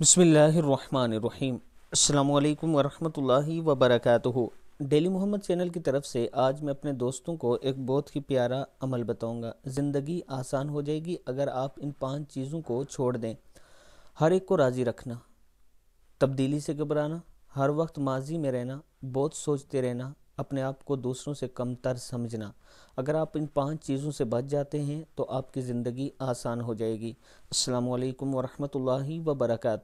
बसमीम् अल्लाम वरहमतुल्लाहि वबरकातुहु daily Mohammad channel की तरफ से आज मैं अपने दोस्तों को एक बहुत ही प्यारा अमल बताऊंगा ज़िंदगी आसान हो जाएगी अगर आप इन पांच चीज़ों को छोड़ दें हर एक को राज़ी रखना तब्दीली से घबराना हर वक्त माजी में रहना बहुत सोचते रहना अपने आप को दूसरों से कमतर समझना अगर आप इन पांच चीज़ों से बच जाते हैं तो आपकी ज़िंदगी आसान हो जाएगी अल्लाम वरहमल वर्का